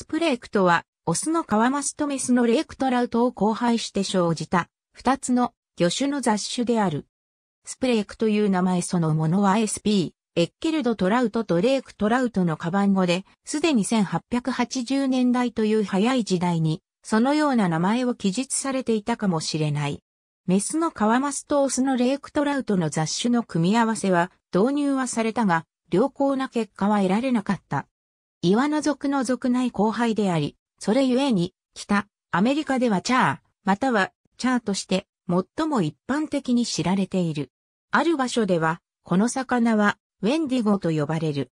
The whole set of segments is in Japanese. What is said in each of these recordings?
スプレークとは、オスのカワマスとメスのレークトラウトを交配して生じた、二つの魚種の雑種である。スプレークという名前そのものは SP、エッケルドトラウトとレークトラウトのカバン語で、すでに1880年代という早い時代に、そのような名前を記述されていたかもしれない。メスのカワマスとオスのレークトラウトの雑種の組み合わせは導入はされたが、良好な結果は得られなかった。岩の族の族内後輩であり、それゆえに、北、アメリカではチャー、またはチャーとして最も一般的に知られている。ある場所では、この魚はウェンディゴと呼ばれる。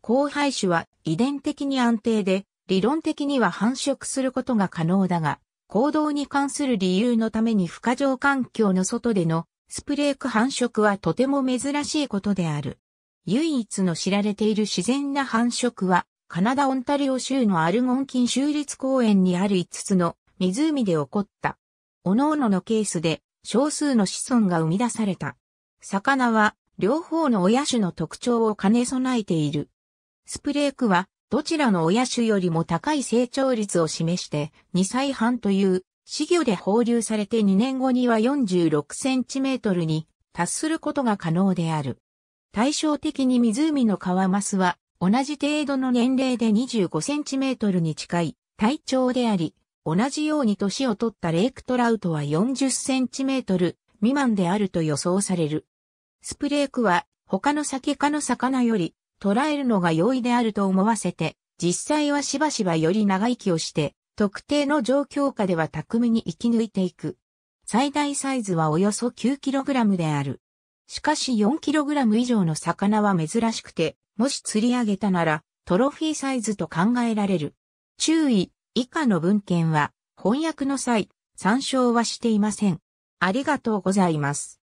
後輩種は遺伝的に安定で、理論的には繁殖することが可能だが、行動に関する理由のために不可状環境の外でのスプレーク繁殖はとても珍しいことである。唯一の知られている自然な繁殖はカナダ・オンタリオ州のアルゴンキン州立公園にある5つの湖で起こった。各々のケースで少数の子孫が生み出された。魚は両方の親種の特徴を兼ね備えている。スプレークはどちらの親種よりも高い成長率を示して2歳半という死魚で放流されて2年後には46センチメートルに達することが可能である。対照的に湖の川増マスは同じ程度の年齢で 25cm に近い体長であり、同じように年を取ったレイクトラウトは 40cm 未満であると予想される。スプレークは他の酒科の魚より捉えるのが容易であると思わせて、実際はしばしばより長生きをして、特定の状況下では巧みに生き抜いていく。最大サイズはおよそ 9kg である。しかし 4kg 以上の魚は珍しくて、もし釣り上げたなら、トロフィーサイズと考えられる。注意、以下の文献は、翻訳の際、参照はしていません。ありがとうございます。